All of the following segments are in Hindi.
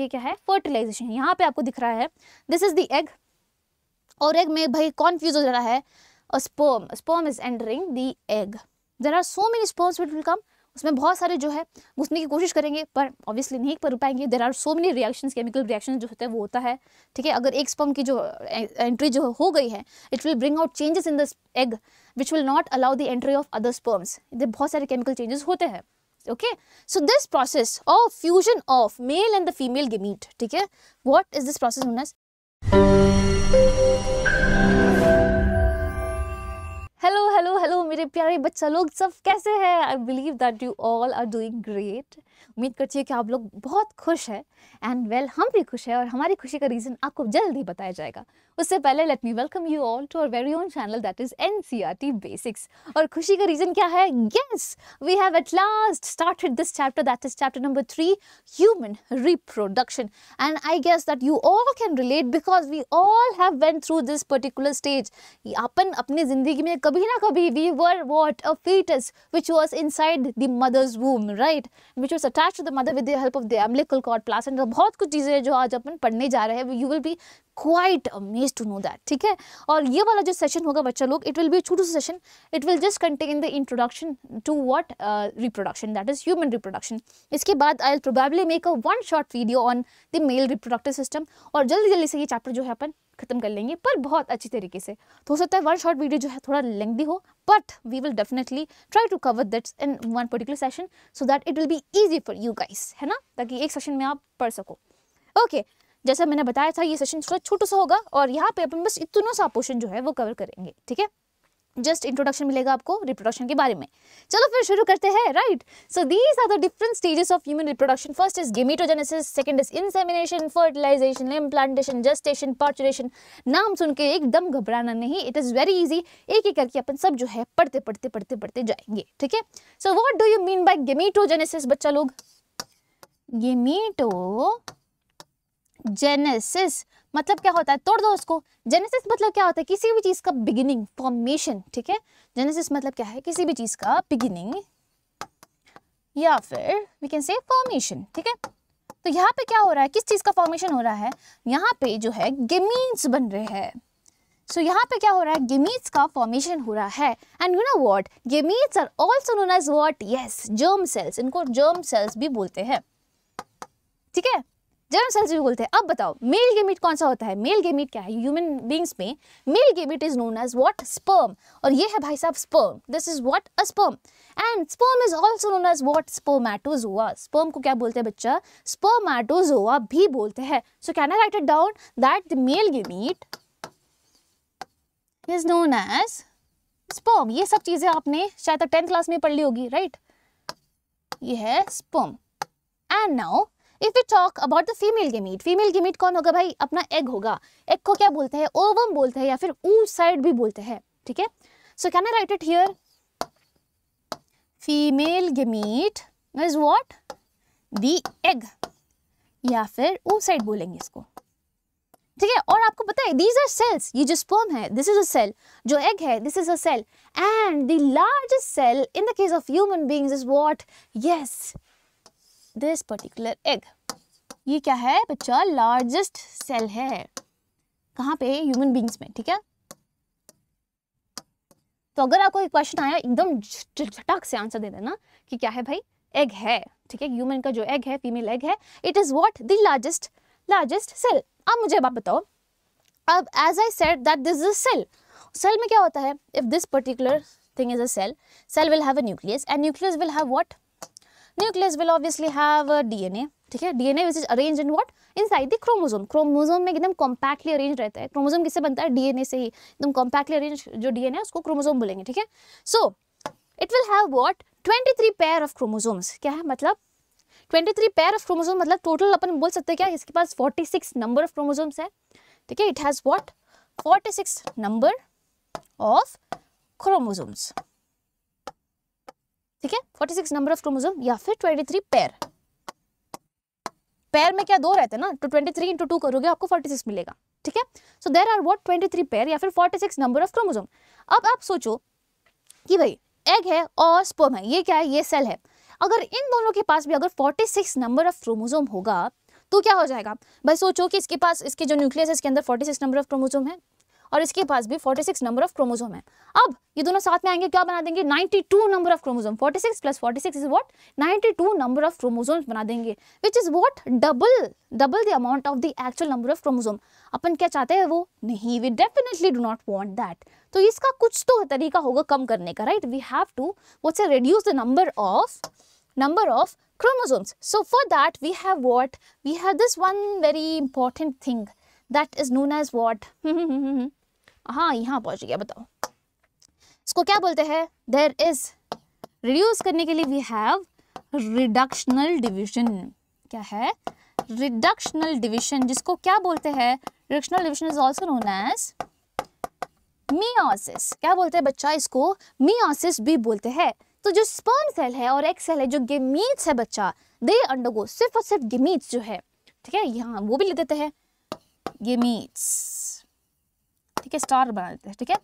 ये क्या है फर्टिलाइजेशन यहाँ पे आपको दिख रहा है दिस इज द एग और एग में भाई कॉन्फ्यूज हो रहा है sperm sperm is entering the egg there are so many sperms with will come उसमें बहुत सारे जो है घुसने की कोशिश करेंगे पर ऑब्वियसली नहीं कर पाएंगे there are so many reaction chemical reaction जो होते हैं वो होता है ठीक है अगर एक स्पम की जो एंट्री जो हो गई है it will bring out changes in the egg which will not allow the entry of other sperms इधर बहुत सारे केमिकल चेंजेस होते हैं okay so this process of fusion of male and the female gamete Okay, what is this process known as hello hello hello मेरे प्यारे बच्चा लोग सब कैसे हैं I believe that you all are doing great उम्मीद करती हूँ कि आप लोग बहुत खुश हैं एंड वेल हम भी खुश हैं और हमारी खुशी का रीज़न आपको जल्द ही बताया जाएगा उससे पहले let me welcome you all to our very own channel that is N C R T basics और खुशी का रीज़न क्या है yes we have at last started this chapter that is chapter number three human reproduction and I guess that you all can relate because we all have went through this particular stage अपन अपनी ज़िंदगी में कभी ना कभी so be we were what a fetus which was inside the mother's womb right which was attached to the mother with the help of the umbilical cord placenta बहुत कुछ चीज़ें हैं जो आज अपन पढ़ने जा रहे हैं you will be quite amaze to know that ठीक है और ये वाला जो सेशन होगा बच्चा लोग इट विल बी छोटू सा session it will just contain the introduction to what reproduction that is human reproduction इसके बाद I will probably make a one short video on the male reproductive system और जल्दी जल्दी से ये चैप्टर जो है अपन खत्म कर लेंगे पर बहुत अच्छी तरीके से तो हो सकता है वन शॉर्ट वीडियो जो है थोड़ा लेंदी हो but we will definitely try to cover that's in one particular session so that it will be easy for you guys है ना ताकि एक सेशन में आप पढ़ सको ओके okay, जैसा मैंने बताया था ये सेशन थोड़ा छोटा सा होगा और यहाँ पे अपन बस इतना सा पोर्शन जो है वो कवर करेंगे ठीक है जस्ट इंट्रोडक्शन मिलेगा आपको रिप्रोडक्शन के बारे में चलो फिर शुरू करते हैं right so these are the different stages of human reproduction first is gametogenesis second is insemination fertilization implantation gestation parturition नाम सुन के एकदम घबराना नहीं इट इज़ वेरी ईजी एक एक करके अपन सब जो है पढ़ते पढ़ते पढ़ते पढ़ते जाएंगे ठीक है so what do you mean by gametogenesis बच्चा लोग गेमिटो जेनेसिस मतलब क्या होता है तोड़ दो उसको जेनेसिस मतलब क्या होता है किसी भी चीज़ का बिगिनिंग फॉर्मेशन ठीक है जेनेसिस मतलब क्या है किसी भी चीज़ का बिगिनिंग या फिर वी कैन से फॉर्मेशन ठीक है तो यहाँ पे क्या हो रहा है किस चीज़ का फॉर्मेशन हो रहा है यहाँ पे जो है गेमीन्स बन रहे हैं सो so, यहाँ पे क्या हो रहा है गेमीट्स का फॉर्मेशन हो रहा है and you know what gametes are also known as what yes germ cells इनको जर्म सेल्स भी बोलते हैं ठीक है जर्म सेल्स भी बोलते हैं अब बताओ मेल गेमिट कौन सा होता है मेल गेमिट क्या है ह्यूमन बींग्स में male gamete is known as what sperm और ये है भाई साहब sperm this is what a sperm and sperm is also known as what spermatozoa sperm को क्या बोलते हैं बच्चा स्पर्मैटोजोआ भी बोलते हैं so can I write it down that the male gamete is known as sperm ये सब चीज़ें आपने शायद टेंथ क्लास में पढ़ ली होगी राइट right? ये है sperm and now if you talk about the female gamete female gamete कौन होगा भाई अपना एग होगा एग को क्या बोलते हैं ओवम बोलते हैं या फिर ऊ साइड भी बोलते हैं ठीक है so can I write it here female gamete is what the egg या फिर ऊ साइड बोलेंगे इसको ठीक है और आपको पता है दीज आर सेल्स ये जो स्पर्म है दिस इज अ सेल जो एग है this is a cell and the largest cell in the case of human beings is what yes this particular egg ये क्या है बच्चा लार्जेस्ट सेल है कहाँ पे ह्यूमन बींग्स में ठीक है तो अगर आपको एक क्वेश्चन आया एकदम झटक से आंसर दे देना कि क्या है भाई एग है ठीक है ह्यूमन का जो एग है फीमेल एग है it is what the largest largest cell अब मुझे आप बताओ अब as I said that this is cell cell में क्या होता है if this particular thing is a cell cell will have a nucleus and nucleus will have what nucleus will obviously have a DNA ठीक है DNA which is arrange in what inside the chromosome chromosome में एकदम कॉम्पैक्टली अरेंज रहता है क्रोमोसोम किससे बनता है डीएनए से ही एकदम कॉम्पैक्टली अरेंज जो डीएनए है उसको क्रोमोसोम बोलेंगे ठीक है so it will have what 23 pair of chromosomes क्या है मतलब 23 पेयर ऑफ क्रोमोसोम मतलब टोटल अपन बोल सकते हैं क्या इसके पास 46 नंबर ऑफ क्रोमोसोम्स है ठीक है it has what 46 number of chromosomes ठीक है 46 नंबर ऑफ क्रोमोजोम या फिर 23 पैर पैर में क्या दो रहते हैं ना तो 23 थ्री इंटू टू करोगे आपको 46 मिलेगा ठीक है सो देर आर वॉट 23 पैर या फिर 46 नंबर ऑफ क्रोमोजोम अब आप सोचो कि भाई एग है और स्पर्म है ये क्या है ये सेल है अगर इन दोनों के पास भी अगर 46 नंबर ऑफ क्रोमोजोम होगा तो क्या हो जाएगा भाई सोचो कि इसके पास इसके जो न्यूक्लियस है इसके अंदर 46 नंबर ऑफ क्रोमोजोम है और इसके पास भी 46 नंबर ऑफ क्रोमोसोम है अब ये दोनों साथ में आएंगे क्या बना देंगे 92 number of chromosome 46 plus 46 is what 92 number of chromosomes बना देंगे which is what double double the amount of the actual number of chromosome अपन क्या चाहते हैं वो नहीं we definitely do not want that तो इसका कुछ तो तरीका होगा कम करने का right we have to say reduce the number of number of chromosomes. So for that we have what? We have this one very important thing that is known as what? हाँ यहाँ पहुँच गया बताओ इसको क्या बोलते हैं देर इज रिड्यूस करने के लिए वी हैव रिडक्शनल डिविजन क्या है रिडक्शनल डिविजन जिसको क्या बोलते हैं reductional division is also known as meiosis क्या बोलते हैं बच्चा इसको मियोसिस भी बोलते हैं तो जो स्पर्म सेल है और एक सेल है जो गेमीट्स है बच्चा दे अंडरगो सिर्फ और सिर्फ गेमीट्स जो है ठीक है यहाँ वो भी ले देते हैं गेमीट्स ठीक है स्टार बना देते हैं ठीक है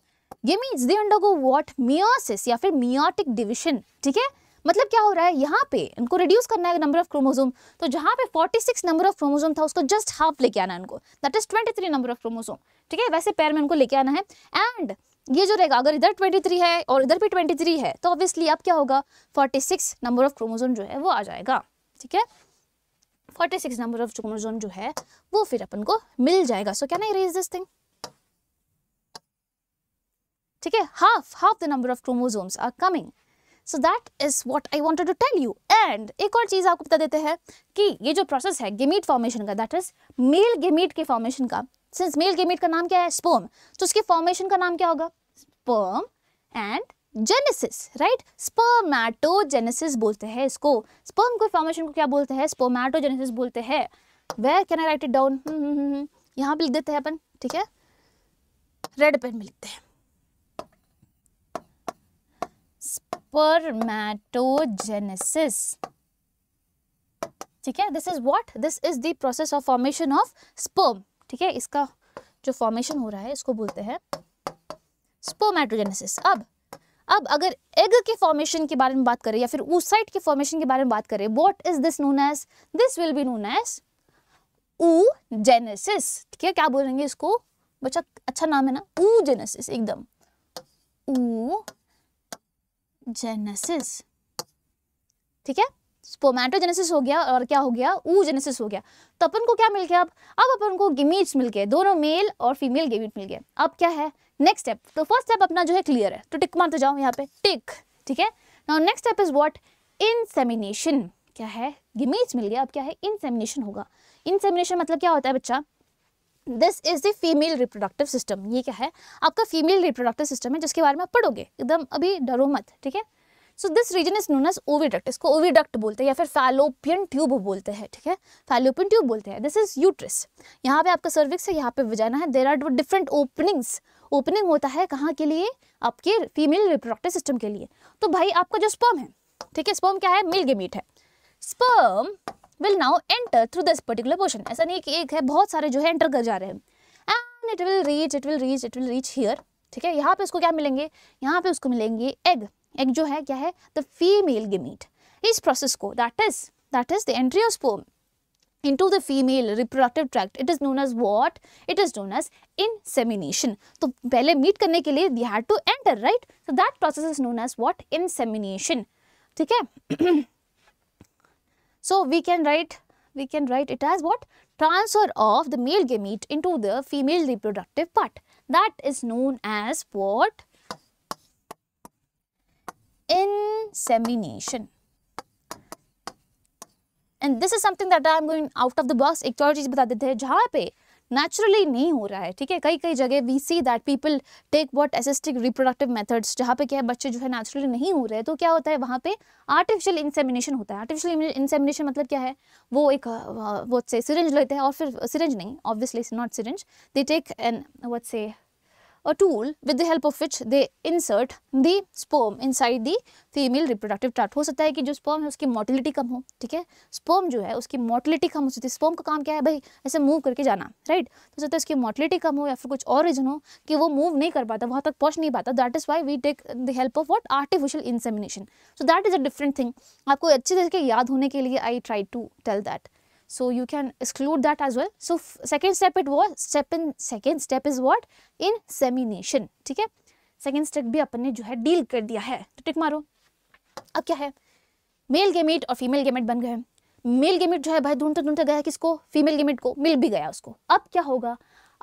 ये means they undergo what meiosis या फिर मियोटिक डिविशन ठीक है मतलब क्या हो रहा है यहाँ पे इनको रिड्यूस करना है नंबर ऑफ क्रोमोजोम तो जहाँ पे 46 नंबर ऑफ क्रोमोजोम था उसको जस्ट हाफ लेके आना है इनको that is 23 number of chromosome ठीक है वैसे पैर में इनको लेके आना है एंड ये जो रहेगा अगर इधर 23 है और इधर भी 23 है तो ऑब्वियसली अब क्या होगा 46 नंबर ऑफ क्रोमोजोम जो है वो आ जाएगा ठीक है 46 नंबर ऑफ क्रोमोजोम जो है वो फिर अपन को मिल जाएगा so can I raise this thing ठीक है half half the number of chromosomes are coming so that is what I wanted to tell you and एक और चीज़ आपको बता देते हैं कि ये जो प्रोसेस है गेमीट फॉर्मेशन का दैट इज मेल गेमीट के फॉर्मेशन का सिंस मेल गेमीट का नाम क्या है स्पोम तो उसके फॉर्मेशन का नाम क्या होगा sperm and genesis right spermatogenesis बोलते हैं इसको स्पर्म के फॉर्मेशन को क्या बोलते हैं स्पर्मैटोजेनेसिस बोलते हैं where can I write it down यहाँ पे लिख देते हैं अपन ठीक है रेड पेन में लिखते हैं spermatogenesis ठीक है this is what this is the process of formation of sperm ठीक है इसका जो फॉर्मेशन हो रहा है इसको बोलते हैं स्पर्मेटोजेनेसिस अब अब अगर एग के फॉर्मेशन के बारे में बात करें या फिर ऊसाइट के फॉर्मेशन के बारे में बात करें what is this known as this will be known as oogenesis ठीक है क्या बोलेंगे इसको बच्चा अच्छा नाम है ना ऊजेनेसिस एकदम ऊ जेनेसिस ठीक है स्पोमैटोजेनेसिस हो गया और क्या हो गया ऊ जेनेसिस हो गया तो अपन को क्या मिल गया अब अब अपन को गिमीट्स मिल गए दोनों मेल और फीमेल गिमीट मिल गए अब क्या है नेक्स्ट स्टेप तो फर्स्ट स्टेप अपना जो है क्लियर है तो टिक मारते जाओ यहाँ पे टिक ठीक है now next step is what insemination क्या है गिमीट्स मिल गया अब क्या है इनसेमिनेशन होगा इनसेमिनेशन मतलब क्या होता है बच्चा this is the female reproductive system ये क्या है आपका फीमेल रिप्रोडक्टिव सिस्टम है जिसके बारे में आप पढ़ोगे एकदम अभी डरो मत ठीक है so this region is known as oviduct इसको ओविडक्ट बोलते हैं या फिर फैलोपियन ट्यूब बोलते हैं ठीक है फैलोपियन ट्यूब बोलते हैं दिस इज यूट्रिस यहाँ पे आपका सर्विक्स है यहाँ पे वजाना है there are different openings opening होता है कहाँ के लिए आपके फीमेल रिप्रोडक्टिव सिस्टम के लिए तो भाई आपका जो स्पर्म है ठीक है स्पर्म क्या है मेल गेमीट है sperm will now enter through this particular portion ऐसा नहीं कि एक है बहुत सारे जो है एंटर कर जा रहे हैं and it will reach it will reach it will reach here ठीक है यहाँ पे उसको क्या मिलेंगे यहाँ पे उसको मिलेंगे एग एग जो है क्या है द फीमेल गिमीट इस प्रोसेस को that is that is the entry of sperm in into the female reproductive tract it is known as what it is known as insemination तो पहले मीट करने के लिए they had to enter right so that process is known as what insemination ठीक है So, we can write we can write it as what? Transfer of the male gamete into the female reproductive part. That is known as what? Insemination. And this is something that I am going out of the box Ecology is चीज़ बता देते हैं जहाँ नेचुरली नहीं हो रहा है ठीक है कई कई जगह we see that people take what assisted reproductive methods जहाँ पे क्या है बच्चे जो है नेचुरली नहीं हो रहे तो क्या होता है वहाँ पे आर्टिफिशियल इंसेमिनेशन होता है आर्टिफिशियल इंसेमिनेशन मतलब क्या है वो एक वो से सिरेंज लेते हैं और फिर सिरेंज नहीं obviously not syringe they take an what से a tool with the help of which they insert the sperm inside the female reproductive tract हो सकता है कि जो sperm है उसकी motility कम हो ठीक है sperm जो है उसकी motility कम हो सकती है sperm का काम क्या है भाई ऐसे move करके जाना right तो सकता है उसकी motility कम हो या फिर कुछ और रीजन हो कि वो move नहीं कर पाता वहाँ तक पहुँच नहीं पाता that is why we take the help of what artificial insemination so that is a different thing आपको अच्छे तरीके याद होने के लिए I try to tell that So you can exclude that as well. So second step it was step in second step is what insemination theek hai second step bhi apne jo hai deal kar diya hai to tick maro ab kya hai male gamete aur female gamete ban gaye male gamete jo hai bhai dhoondte dhoondte gaya kisko female gamete ko mil bhi gaya usko ab kya hoga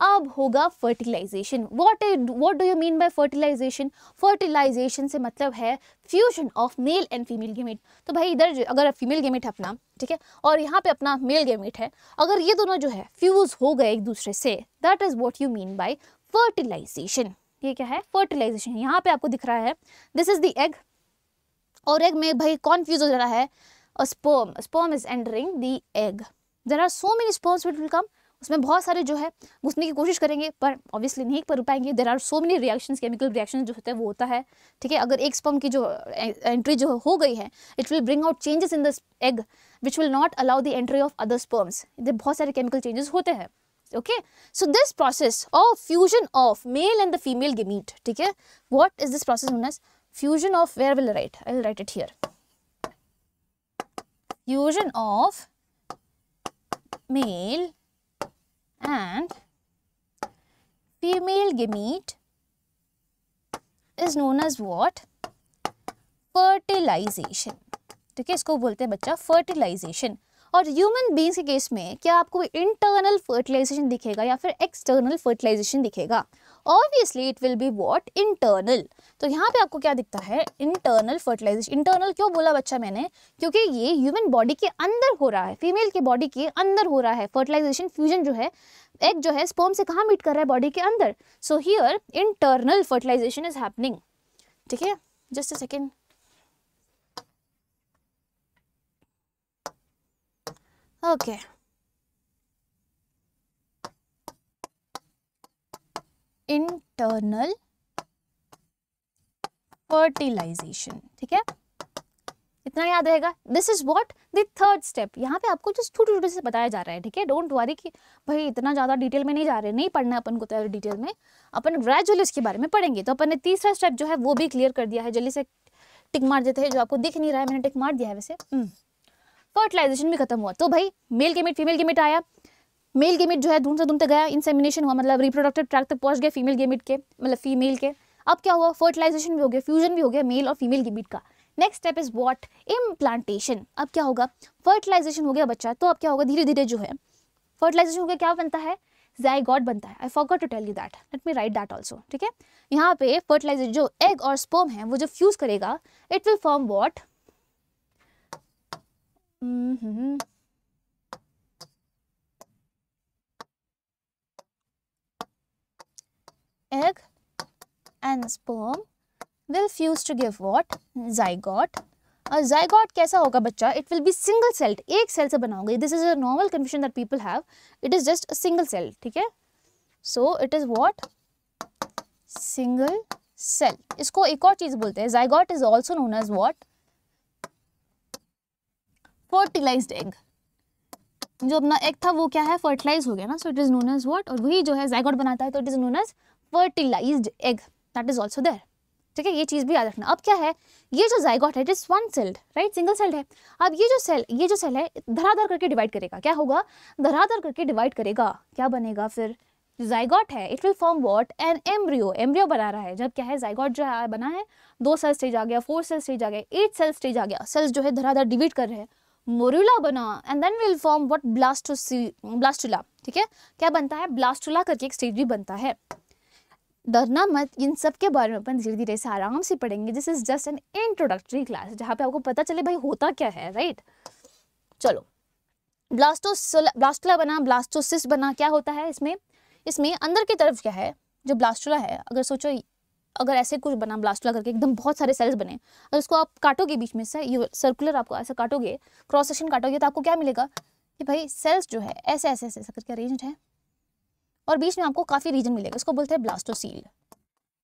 अब होगा fertilisation what what do you mean by fertilisation fertilisation से मतलब है fusion of male and female gamete तो भाई इधर जो अगर फीमेल गेमेट है अपना ठीक है और यहाँ पे अपना मेल गेमेट है अगर ये दोनों जो है फ्यूज हो गए एक दूसरे से that is what you mean by fertilisation ये क्या है फर्टिलाइजेशन यहाँ पे आपको दिख रहा है दिस इज़ द एग और एग में भाई कॉन्फ्यूज हो रहा है sperm sperm is entering the egg there are so many sperms which will come उसमें बहुत सारे जो है घुसने की कोशिश करेंगे पर ऑब्वियसली नहीं कर पाएंगे there are so many reaction chemical reaction जो होता है वो होता है ठीक है अगर एक स्पम की जो एंट्री जो हो गई है it will bring out changes in the egg which will not allow the entry of other sperms इधर बहुत सारे केमिकल चेंजेस होते हैं okay so this process of fusion of male and the female gamete ठीक है what is this process known as fusion of where will write I will write it here fusion of male and female gamete is known as what? Fertilization. ठीक है इसको बोलते हैं बच्चा fertilization. और ह्यूमन बींग्स के केस में क्या आपको इंटरनल फर्टिलाइजेशन दिखेगा या फिर एक्सटर्नल फर्टिलाइजेशन दिखेगा obviously it will be what internal तो यहाँ पे आपको क्या दिखता है इंटरनल फर्टिलाइजेशन इंटरनल क्यों बोला बच्चा मैंने क्योंकि ये ह्यूमन बॉडी के अंदर हो रहा है फीमेल के बॉडी के अंदर हो रहा है फर्टिलाइजेशन फ्यूजन जो है एग जो है स्पोम से कहाँ मीट कर रहा है बॉडी के अंदर so here internal fertilisation is happening ठीक है just a second okay okay. Internal fertilisation ठीक है इतना याद रहेगा this is what the third step यहाँ पे आपको जस्ट छोटे छोटे से बताया जा रहा है ठीक है डोंट वरी कि भाई इतना ज़्यादा डिटेल में नहीं जा रहे नहीं पढ़ना अपन को तो डिटेल में अपन ग्रेजुअली इसके बारे में पढ़ेंगे तो अपन ने तीसरा स्टेप जो है वो भी क्लियर कर दिया है जल्दी से टिक मार देते हैं जो आपको दिख नहीं रहा है मैंने टिक मार दिया है वैसे फर्टिलाइजेशन हम्म। भी खत्म हुआ तो भाई मेल के मिट फीमेल के मिट आया मेल गेमिट जो है ढूंढते ढूंढते गया इंसेमिनेशन हुआ मतलब रिप्रोडक्टिव ट्रैक तक पहुंच गए फीमेल गेमिट के मतलब फीमेल के अब क्या हुआ फर्टिलाइजेशन भी हो गया फ्यूजन भी हो गया मेल और फीमेल गेमिट का next step is what implantation अब क्या होगा फर्टिलाइजेशन हो गया बच्चा तो अब क्या होगा धीरे धीरे जो है फर्टिलाइजेशन हो गया क्या बनता है जयगॉड बनता है I forgot to tell you that let me write that also ठीक है यहाँ पे फर्टिलाइजर जो एग और स्पर्म है वो जो फ्यूज करेगा it will form what sperm will fuse to give what zygote और जाइगॉट कैसा होगा बच्चा it will be single celled एक सेल से बना होगा this is a normal confusion that people have it is just a single cell ठीक है so it is what single cell इसको एक और चीज बोलते हैं zygote is also known as what fertilised egg जो अपना एग था वो क्या है फर्टिलाइज हो गया ना so it is known as what और वही जो है जाइगॉट बनाता है तो it is known as fertilised egg that is also there ठीक है ये चीज़ भी याद रखना अब क्या है ये जो जाइगॉट है it is one celled right single celled है अब ये जो सेल ये जो सेल है धराधर करके डिवाइड करेगा क्या होगा धराधर करके डिवाइड करेगा क्या बनेगा फिर जाइगॉट है it will form what an embryo embryo बना रहा है जब क्या है जाइगॉट जो है बना है दो सेल स्टेज आ गया फोर सेल स्टेज आ गया एट सेल स्टेज आ गया सेल्स जो है धराधर डिवीड कर रहे हैं मोरूला बना and then will form what blastocyst blastula ठीक है क्या बनता है ब्लास्टूला करके एक स्टेज भी बनता है डरना मत इन सब के बारे में अपन धीरे धीरे से आराम से पढ़ेंगे this is just an introductory class जहाँ पे आपको पता चले भाई होता क्या है राइट right? चलो ब्लास्टोसोला ब्लास्टोला बना ब्लास्टोसिस बना क्या होता है इसमें इसमें अंदर की तरफ क्या है जो ब्लास्टोला है अगर सोचो अगर ऐसे कुछ बना ब्लास्टोला करके एकदम बहुत सारे सेल्स बने अगर उसको आप काटोगे बीच में से ये सर्कुलर आपको ऐसे काटोगे क्रॉस सेक्शन काटोगे तो आपको क्या मिलेगा कि भाई सेल्स जो है ऐसे ऐसे ऐसे करके अरेंज है और बीच में आपको काफ़ी रीजन मिलेगा इसको बोलते हैं ब्लास्टोसील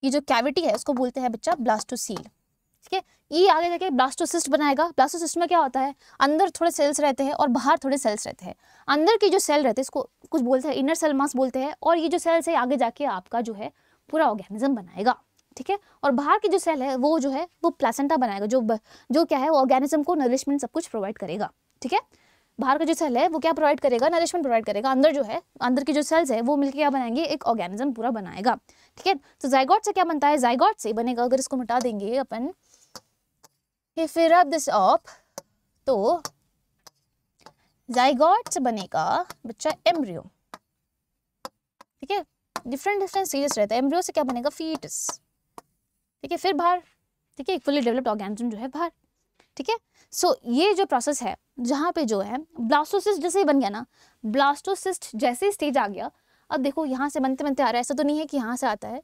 ये जो कैविटी है उसको बोलते हैं बच्चा ब्लास्टोसील ठीक है ये आगे जाके ब्लास्टोसिस्ट बनाएगा ब्लास्टोसिस्ट में क्या होता है अंदर थोड़े सेल्स रहते हैं और बाहर थोड़े सेल्स रहते हैं अंदर की जो सेल रहते हैं इसको कुछ बोलते हैं इनर सेल मास बोलते हैं और ये जो सेल्स है आगे जाके आपका जो है पूरा ऑर्गेनिज्म बनाएगा ठीक है और बाहर की जो सेल है वो जो है वो प्लासेंटा बनाएगा जो जो क्या है वो ऑर्गेनिज्म को नरिशमेंट सब कुछ प्रोवाइड करेगा ठीक है बाहर का जो सेल है वो क्या प्रोवाइड करेगा नरिशमेंट प्रोवाइड करेगा अंदर जो है अंदर की जो सेल्स है वो मिलकर क्या बनाएंगे एक ऑर्गेनिज्म पूरा बनाएगा ठीक है तो जयगॉट से क्या बनता है जयगॉट से बनेगा अगर इसको मिटा देंगे अपन फिर अब दिस ऑप तो जयगॉट से बनेगा बच्चा एम्ब्रियो ठीक है डिफरेंट डिफरेंट स्टेजेस रहता है एम्ब्रियो से क्या बनेगा फीटस ठीक है फिर बाहर ठीक है फुली डेवलप्ड ऑर्गेनिज्म जो है बाहर ठीक है सो ये जो प्रोसेस है जहाँ पे जो है ब्लास्टोसिस्ट जैसे ही बन गया ना ब्लास्टोसिस्ट जैसे ही स्टेज आ गया अब देखो यहाँ से बनते बनते आ रहा है ऐसा तो नहीं है कि यहाँ से आता है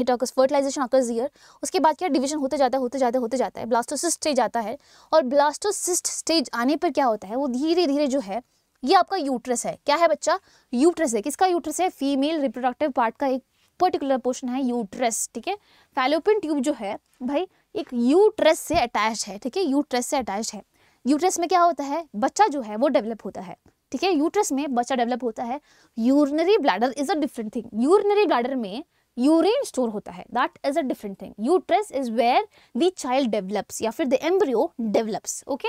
it occurs fertilisation occurs here उसके बाद क्या डिवीजन होते जाता है होते जाता है होते जाता है ब्लास्टोसिस्ट स्टेज आता है और ब्लास्टोसिस्ट स्टेज आने पर क्या होता है वो धीरे धीरे जो है ये आपका यूट्रस है क्या है बच्चा यूट्रस है किसका यूट्रस है फीमेल रिप्रोडक्टिव पार्ट का एक पर्टिकुलर पोर्शन है यूट्रस ठीक है फैलोपिन ट्यूब जो है भाई एक यूट्रस से अटैच है ठीक है यूट्रस से अटैच है यूट्रस में क्या होता है बच्चा जो है वो डेवलप होता है ठीक है यूट्रस में बच्चा डेवलप होता है urinary bladder is a different thing urinary bladder में यूरिन स्टोर होता है that is a different thing uterus is where the child develops या फिर द एम्ब्रियो डेवलप्स ओके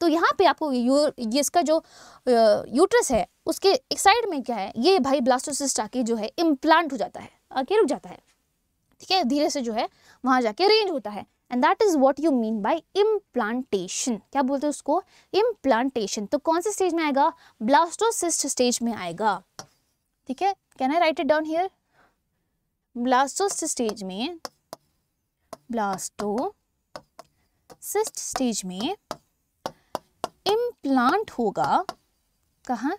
तो यहाँ पे आपको ये इसका जो यूट्रस है उसके एक साइड में क्या है ये भाई ब्लास्टोसिस्ट आके जो है इम्प्लांट हो जाता है आके रुक जाता है ठीक है धीरे से जो है वहाँ जाके अरेंज होता है and that is what you mean by implantation क्या बोलते हैं उसको इम्प्लांटेशन तो कौन से स्टेज में आएगा ब्लास्टोसिस्ट स्टेज में आएगा ठीक है can I write it down here blastocyst stage में ब्लास्टो सिस्ट स्टेज में इम्प्लांट होगा कहा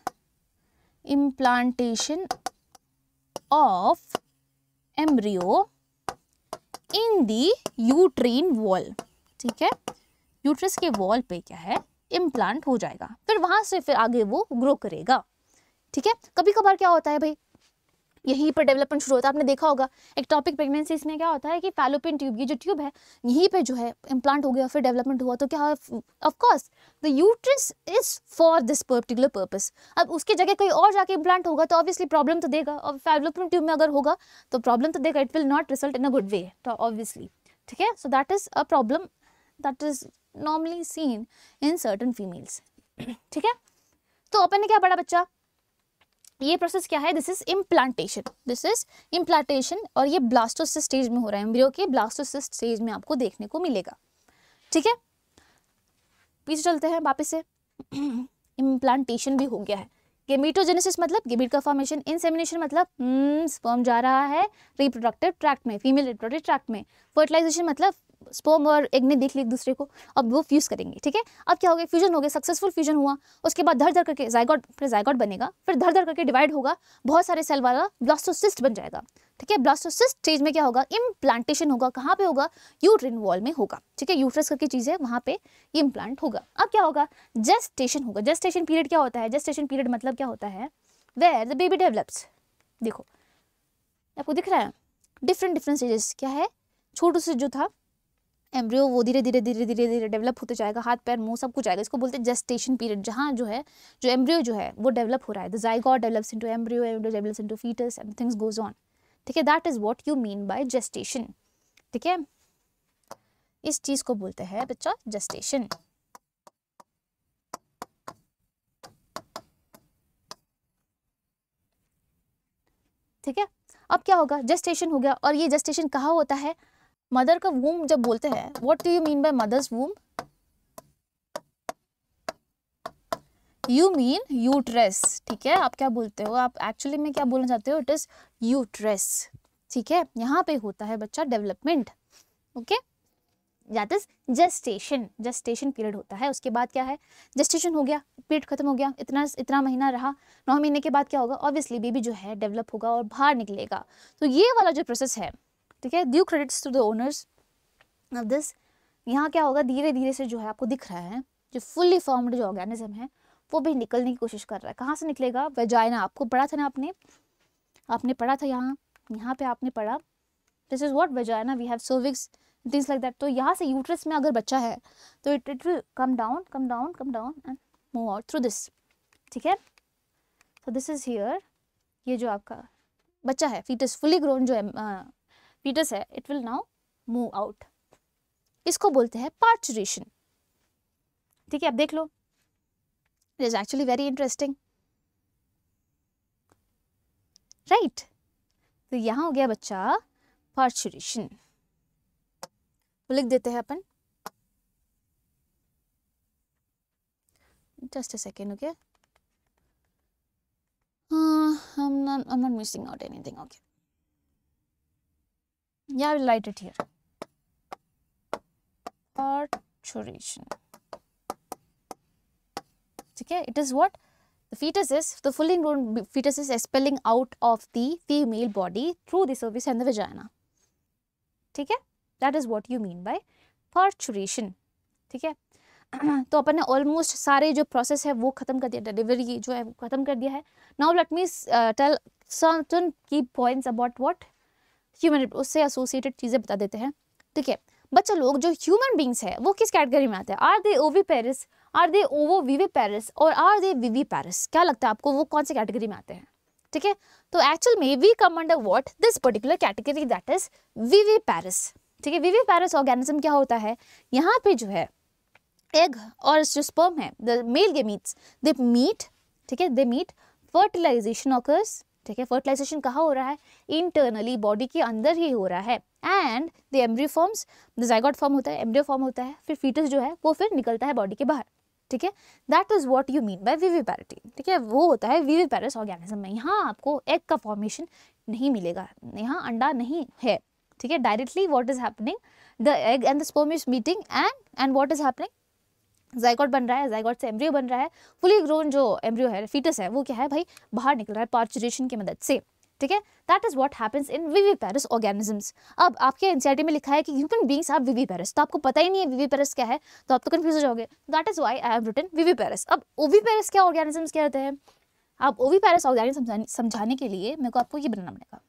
implantation of embryo in the uterine wall ठीक है यूट्रस के वॉल पे क्या है इम्प्लांट हो जाएगा फिर वहां से फिर आगे वो ग्रो करेगा ठीक है कभी कभार क्या होता है भाई यहीं पर डेवलपमेंट शुरू होता है आपने देखा होगा एक टॉपिक प्रेगनेंसीज में क्या होता है कि फैलोपिन ट्यूब ये जो ट्यूब है यहीं पे जो है इम्प्लांट हो गया फिर डेवलपमेंट हुआ तो क्या of course the uterus is for this particular purpose अब उसकी जगह कोई और जाके इम्प्लांट होगा तो ऑब्वियसली प्रॉब्लम तो देगा और फैलोपिन ट्यूब में अगर होगा तो प्रॉब्लम तो देगा it will not result in a good way तो ऑब्वियसली ठीक है so that is a problem that is normally seen in certain females ठीक है तो अपन ने क्या पढ़ा बच्चा ये प्रोसेस क्या है this is implantation this is implantation और ये ब्लास्टोसिस स्टेज में हो रहा है एम्ब्रियो के ब्लास्टोसिस स्टेज में आपको देखने को मिलेगा ठीक है पीछे चलते हैं वापस से इम्प्लांटेशन भी हो गया है गेमिटोजेनेसिस मतलब गेमिट का फॉर्मेशन इनसेमिनेशन मतलब स्पर्म हम्म, जा रहा है रिप्रोडक्टिव ट्रैक्ट में फीमेल रिप्रोडक्टिव ट्रैक्ट में फर्टिलाइजेशन मतलब स्पोम और एग ने देख लिया एक दूसरे को अब वो फ्यूज़ करेंगे ठीक है अब क्या हो गया फ्यूजन हो गया सक्सेसफुल फ्यूजन हुआ उसके बाद धर धर करके जायगॉट फिर जायगॉट बनेगा फिर धर धर करके डिवाइड होगा बहुत सारे सेल वाला ब्लास्टोसिस्ट बन जाएगा ठीक है ब्लास्टोसिस्ट स्टेज में क्या होगा इम्प्लांटेशन होगा कहाँ पे होगा यूट्रिन वॉल में होगा ठीक है यूट्रस करके चीज़ है वहाँ पे इम्प्लांट होगा अब क्या होगा जेस्टेशन होगा जेस्टेशन पीरियड क्या होता है जेस्टेशन पीरियड मतलब क्या होता है वेर द बेबी डेवलप्स देखो आपको दिख रहा है डिफरेंट डिफरेंट स्टेजेस क्या है छोटू से जो था एम्ब्रियो वो धीरे धीरे धीरे धीरे धीरे डेवलप होते जाएगा हाथ पैर मुंह सब कुछ आएगा इसको बोलते हैं जस्टेशन पीरियड जहाँ जो है जो एम्ब्रियो जो है वो डेवलप हो रहा है the zygote develops into embryo embryo develops into foetus and things goes on ठीक है that is what you mean by gestation ठीक है इस चीज को बोलते हैं बच्चा जस्टेशन ठीक है अब क्या होगा जस्टेशन हो गया और ये जस्टेशन कहाँ होता है मदर का वूम जब बोलते हैं what do you mean by mother's womb you mean uterus ठीक है आप क्या बोलते हो आप एक्चुअली में क्या बोलना चाहते हो इट इज यूट्रेस ठीक है यहाँ पे होता है बच्चा development okay that is gestation gestation period होता है उसके बाद क्या है जस्टेशन हो गया पीरियड खत्म हो गया इतना इतना महीना रहा नौ महीने के बाद क्या होगा ऑब्वियसली बेबी जो है डेवलप होगा और बाहर निकलेगा तो ये वाला जो प्रोसेस है ठीक है due credits to the owners of this यहाँ क्या होगा धीरे धीरे से जो है आपको दिख रहा है जो फुल्ली फॉर्म्ड जो ऑर्गेनिज्म है वो भी निकलने की कोशिश कर रहा है कहाँ से निकलेगा वेजाइना आपको पढ़ा था ना आपने आपने पढ़ा था यहाँ यहाँ पे आपने पढ़ा this is what vagina we have cervix things like that तो यहाँ से यूट्रस में अगर बच्चा है तो it it will come down come down come down and move out through this ठीक है सो दिस इज़ हियर ये जो आपका बच्चा है फीट इज फुली ग्रोन जो है फीटस है it will now move out इसको बोलते हैं पार्चुरेशन ठीक है अब देख लो it is actually very interesting right तो यहां हो गया बच्चा पार्चुरेशन तो लिख देते हैं अपन जस्ट अ सेकेंड ओके हम not missing out anything okay Yeah, I will write it here. Parturition. Okay, it is what? The fetus is, the fully grown fetus is expelling out of the female body through the cervix and the vagina. Okay, that is what you mean by parturition. ठीक है तो अपन ने ऑलमोस्ट सारे जो प्रोसेस है वो ख़त्म कर दिया डिलीवरी जो है वो ख़त्म कर दिया है now let me tell certain की पॉइंट्स अबाउट व्हाट ह्यूमन उससे एसोसिएटेड चीज़ें बता देते हैं ठीक है बच्चा लोग जो ह्यूमन बींग्स है वो किस कैटेगरी में आते हैं are they oviparous are they ovoviviparous और आर दे वीवी पेरिस क्या लगता है आपको वो कौन से कैटेगरी में आते हैं ठीक है तो एक्चुअल में we come under what this particular category that is viviparous ठीक है वीवी पेरिस ऑर्गेनिज्म क्या होता है यहाँ पे जो है एग और जो स्पर्म है the male gametes they meet ठीक है दे मीट फर्टिलाइजेशन ऑकर्स ठीक है फर्टिलाइजेशन कहाँ हो रहा है इंटरनली बॉडी के अंदर ही हो रहा है and the embryo forms zygote form होता है एम्ब्रियो फॉर्म होता है फिर फीटस जो है वो फिर निकलता है बॉडी के बाहर ठीक है that is what you mean by viviparity ठीक है वो होता है वीवी पैरस ऑर्गेनिज्म में यहाँ आपको एग का फॉर्मेशन नहीं मिलेगा यहाँ अंडा नहीं है ठीक है directly what is happening the egg and the sperm is meeting and and what is happening zygote बन रहा है जाइगॉट से एम्ब्रियो बन रहा है फुली ग्रोन जो एम्ब्रियो है फीटस है वो क्या है भाई बाहर निकल रहा है पार्चुरेशन की मदद से ठीक है that is what happens in viviparous organisms अब आपके एनसीआरटी में लिखा है कि human beings are viviparous तो आपको पता ही नहीं है वीवी पैरस क्या है तो आप तो कन्फ्यूज हो जाओगे that is why I have written viviparous अब ओवी पैरस क्या ऑर्गेनिजम्स क्या रहते हैं आप ओवी पैरस ऑर्गेनिज समझाने के लिए मेरे को आपको ये बनाना पड़ेगा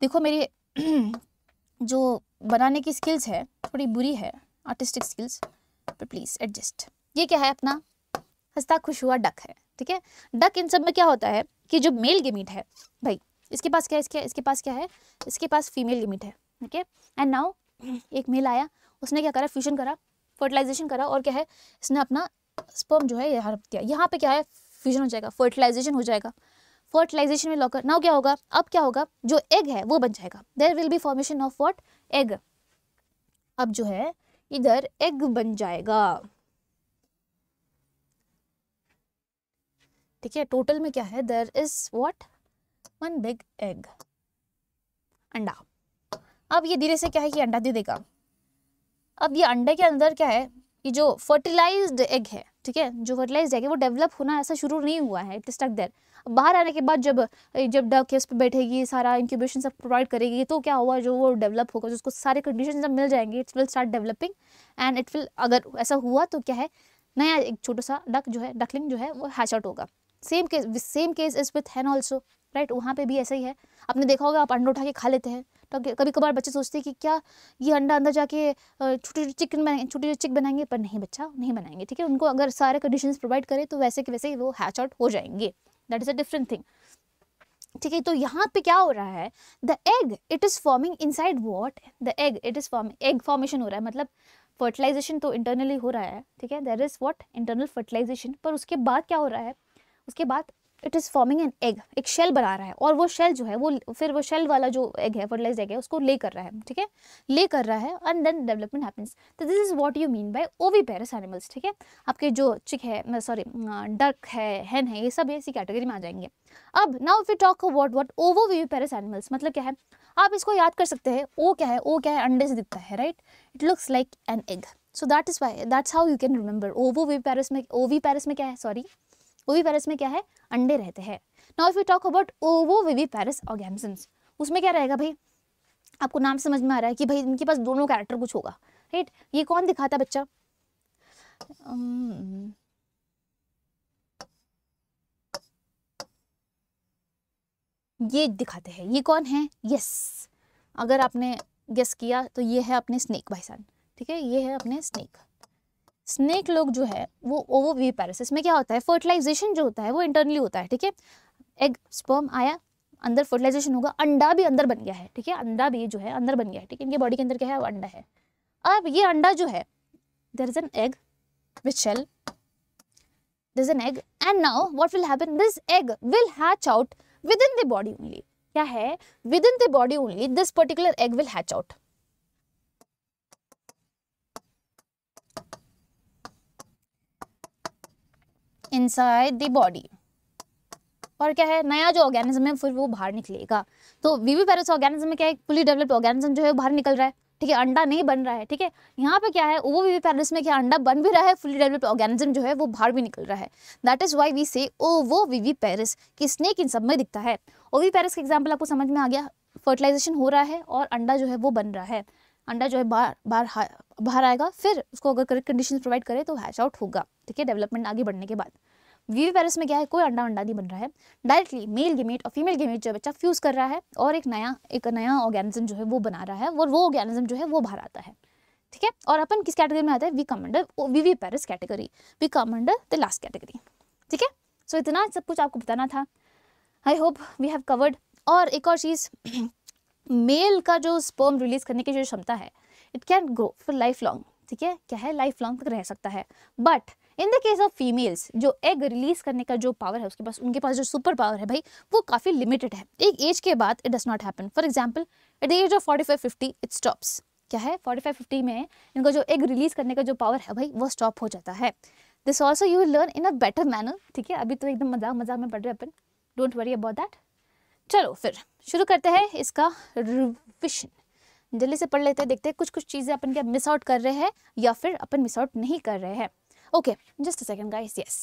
देखो मेरी जो बनाने की स्किल्स है थोड़ी बुरी है आर्टिस्टिक स्किल्स पर प्लीज़ एडजस्ट ये क्या है अपना हंसता खुश हुआ डक है ठीक है डक इन सब में क्या होता है कि जो मेल गिमिट है भाई इसके पास क्या है इसके इसके पास क्या है इसके पास फीमेल गेमीट है ठीक है एंड नाउ एक मेल आया उसने क्या करा फ्यूजन करा फर्टिलाइजेशन करा और क्या है इसने अपना स्पर्म जो है यहाँ रख दिया यहाँ पे क्या है फ्यूजन हो जाएगा फर्टिलाइजेशन हो जाएगा फर्टिलाइजेशन में लॉकर नाउ क्या होगा अब क्या होगा जो एग है वो बन जाएगा there will be formation of what egg अब जो है इधर एग बन जाएगा ठीक है टोटल में क्या है there is what one big egg अंडा अब ये धीरे से क्या है कि अंडा दे देगा अब ये अंडे के अंदर क्या है ये जो फर्टिलाइज्ड एग है ठीक है जो फर्टिलाइज है वो डेवलप होना ऐसा शुरू नहीं हुआ है इट स्टक देर बाहर आने के बाद जब जब डक उस पर बैठेगी सारा इंक्यूबेशन सब प्रोवाइड करेगी तो क्या हुआ जो वो डेवलप होगा जिसको सारे कंडीशन जब मिल जाएंगे it's will start developing and it will अगर ऐसा हुआ तो क्या है नया एक छोटा सा डक जो है डकलिंग जो है वो हैच आउट होगा same case same case is with hen also right वहाँ पे भी ऐसा ही है आपने देखा होगा आप अंडा उठा के खा लेते हैं तो कभी कभार बच्चे सोचते हैं कि क्या ये अंडा अंदर जाके छोटे छोटे चिकन बनाएंगे छोटे छोटे चिक बनाएंगे पर नहीं बच्चा नहीं बनाएंगे ठीक है उनको अगर सारे कंडीशन प्रोवाइड करें तो वैसे के वैसे ही वो हैच आउट हो जाएंगे that is a different thing ठीक है तो यहाँ पे क्या हो रहा है the egg it is forming inside what the egg it is forming egg formation हो रहा है मतलब फर्टिलाइजेशन तो इंटरनली हो रहा है ठीक है there is what internal fertilization पर उसके बाद क्या हो रहा है उसके बाद it is forming an egg एक शेल बना रहा है और वो शेल जो है वो फिर वो शेल वाला जो एग है फर्टिलाइज एग है उसको ले कर रहा है ठीक है ले कर रहा है एंड देन डेवलपमेंट हैपन्स तो this is what you mean by oviparous animals ठीक है आपके जो चिक है सॉरी डक है हैन है ये सब इसी कैटेगरी में आ जाएंगे अब now if you talk about what ovoviviparous animals मतलब क्या है आप इसको याद कर सकते हैं ओ क्या है ओ क्या है अंडे से दिखता है right it looks like an egg so that is why that's how you can remember ovoviviparous में ओवी पेरस में क्या है सॉरी ओवीपैरस में क्या है अंडे रहते हैं now if you talk about ovoviviparous organisms उसमें क्या रहेगा भाई आपको नाम समझ में आ रहा है कि भाई इनके पास दोनों कैरेक्टर कुछ होगा राइट ये कौन दिखाता बच्चा ये दिखाते हैं ये कौन है यस अगर आपने गेस किया तो ये है अपने स्नेक भाईसान ठीक है ये है अपने स्नेक स्नेक लोग जो है वो ओवो वी पैरासिस में क्या होता है फर्टिलाइजेशन जो होता है वो इंटरनली होता है ठीक है एग स्पर्म आया अंदर फर्टिलाइजेशन होगा अंडा भी अंदर बन गया है ठीक है अंडा भी जो है अंदर बन गया है ठीक है इनके बॉडी के अंदर क्या है वो अंडा है अब ये अंडा जो है there is an egg which shell there an egg and now what will happen this egg will hatch out within the body only क्या है within the body only this particular egg will hatch out inside the body और क्या है नया जो ऑर्गेनिज्म है फिर वो बाहर निकलेगा तो वीवी पैरस ऑर्गेनिज्म में क्या है फुली डेवलप्ड ऑर्गेनिज्म जो है बाहर निकल रहा है ठीक है अंडा नहीं बन रहा है ठीक है यहाँ पे क्या है वो वीवी पैरस में क्या अंडा बन भी रहा है फुली डेवलप्ड ऑर्गेनिज्म जो है वो बाहर भी निकल रहा है दैट इज वाई वी से ओ वो वीवी पैरस कि स्नेक इन सब में दिखता है ओवी पैरस का एग्जाम्पल आपको समझ में आ गया फर्टिलाइजेशन हो रहा है और अंडा जो है वो बन रहा है अंडा जो है बाहर बाहर बाहर आएगा फिर उसको अगर करेक्ट कंडीशन प्रोवाइड करे तो हैश आउट होगा ठीक है डेवलपमेंट आगे बढ़ने के बाद वीवी पैरस में क्या है कोई अंडा अंडा नहीं बन रहा है डायरेक्टली मेल गेमेट और फीमेल गेमेट जो बच्चा फ्यूज़ कर रहा है और एक नया एक नया ऑर्गेनिज्म जो है वो बना रहा है और वो ऑर्गेनिज्म जो है वो बाहर आता है ठीक है और अपन किस कैटेगरी में आता है we come under parous category we come under the last category ठीक है सो इतना सब कुछ आपको बताना था I hope we have covered और एक और चीज़ मेल का जो स्पर्म रिलीज करने की जो क्षमता है it can grow for life long ठीक है क्या है लाइफ लॉन्ग तक रह सकता है but in the case of females जो एग रिलीज करने का जो पावर है उसके पास उनके पास जो सुपर पावर है भाई वो काफ़ी लिमिटेड है एक एज के बाद it does not happen for example at the age of forty five fifty it stops क्या है फोर्टी फाइव फिफ्टी में इनका जो एग रिलीज करने का जो पावर है भाई वो स्टॉप हो जाता है this also you learn in a better manner ठीक है अभी तो एकदम मजाक मजाक में पढ़ रहे अपन डोंट वरी अबाउट दैट चलो फिर शुरू करते हैं इसका रिविशन जल्दी से पढ़ लेते हैं देखते हैं कुछ कुछ चीज़ें अपन क्या मिस आउट कर रहे हैं या फिर अपन मिस आउट नहीं कर रहे हैं okay just a second guys yes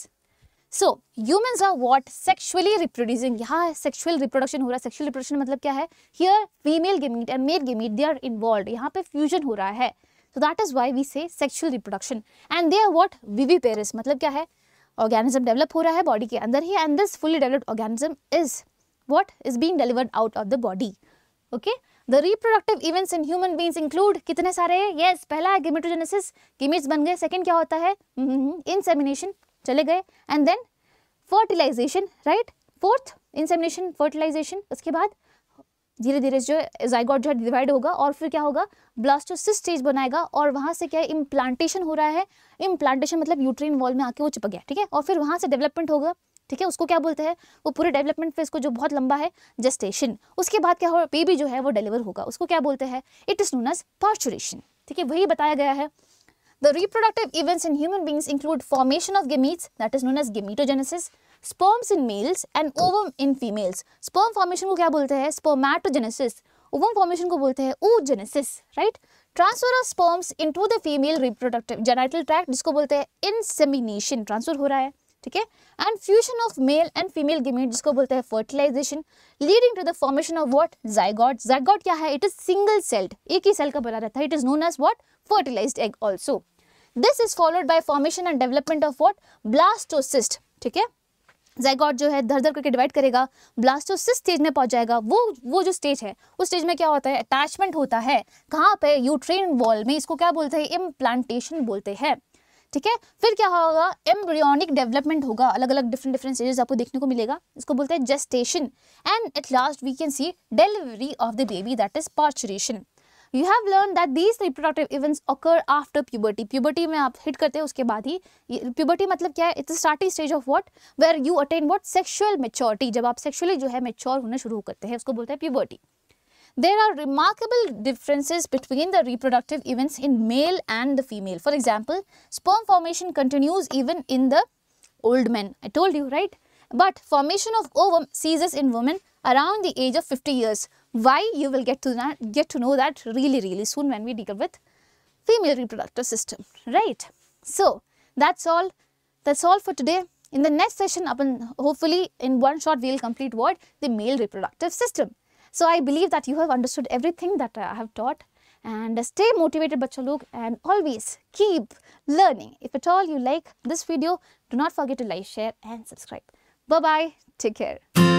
so humans are what sexually reproducing यहाँ सेक्सुअल रिप्रोडक्शन हो रहा है सेक्सुअल रिप्रोडक्शन मतलब क्या है here female gamete and male gamete they are involve यहाँ पे फ्यूजन हो रहा है so that is why we say sexual reproduction and they are what viviparous मतलब क्या है ऑर्गेनिज्म डेवलप हो रहा है बॉडी के अंदर ही and this fully developed organism is what is being delivered out of the body okay the reproductive events in human beings include kitne sare हैं yes pehla hai gametogenesis gametes ban gaye second kya hota hai mm -hmm. insemination chale gaye and then fertilization right fourth insemination fertilization uske baad धीरे धीरे जो जाइगॉट जो है डिवाइड होगा और फिर क्या होगा ब्लास्टोसिस स्टेज बनाएगा और वहाँ से क्या है इम्प्लांटेशन हो रहा है इम्प्लांटेशन मतलब यूट्रीन वॉल में आके वो चिपक गया ठीक है और फिर वहाँ से डेवलपमेंट होगा ठीक है उसको क्या बोलते हैं वो पूरे डेवलपमेंट फेज को जो बहुत लंबा है जस्टेशन उसके बाद क्या होगा बेबी जो है वो डिलीवर होगा उसको क्या बोलते हैं it is known as parturition ठीक है वही बताया गया है the reproductive events in human beings include formation of gametes that is known as gametogenesis sperms in males and ovum in females sperm formation को क्या बोलते हैं स्पोमैटोजेनेसिस ओवम फॉर्मेशन को बोलते हैं oogenesis right transfer of sperms in the female reproductive genital tract जिसको बोलते हैं इनसेमिनेशन ट्रांसफर हो रहा है ठीक है and fusion of male and female gamete जिसको बोलते हैं fertilization leading to the formation of what zygote zygote क्या है इट इज सिंगल सेल्ड एक ही सेल का बना रहता है it is known as what fertilize egg also this is followed by formation and development of what blastocyst ठीक है जैगॉट जो है धर धर करके डिवाइड करेगा ब्लास्टोसिस्ट स्टेज में पहुंच जाएगा वो वो जो स्टेज है उस स्टेज में क्या होता है अटैचमेंट होता है कहाँ पे यूट्रेन वॉल में इसको क्या बोलते हैं इम्प्लांटेशन बोलते हैं ठीक है फिर क्या होगा एम्ब्रियोनिक डेवलपमेंट होगा अलग अलग डिफरेंट डिफरेंट स्टेजेस आपको देखने को मिलेगा इसको बोलते हैं gestation and at last we can see delivery of the baby that is parturition you have learn that these reproductive events occur after puberty puberty में आप हिट करते हैं उसके बाद ही प्यूबर्टी मतलब क्या है it's starting stage of what where you attain what sexual maturity जब आप सेक्शुअली जो है मेच्योर होना शुरू करते हैं उसको बोलते हैं puberty There are remarkable differences between the reproductive events in male and the female. For example, sperm formation continues even in the old men. I told you, right? But formation of ovum ceases in women around the age of 50 years. Why? You will get to, get to know that really, really soon when we deal with female reproductive system, right? So, that's all. That's all for today. In the next session, hopefully in one shot, we will complete what? The male reproductive system. So I believe that you have understood everything that I have taught and stay motivated bachcha and always keep learning. If at all you like this video, do not forget to like, share and subscribe. Bye-bye. Take care.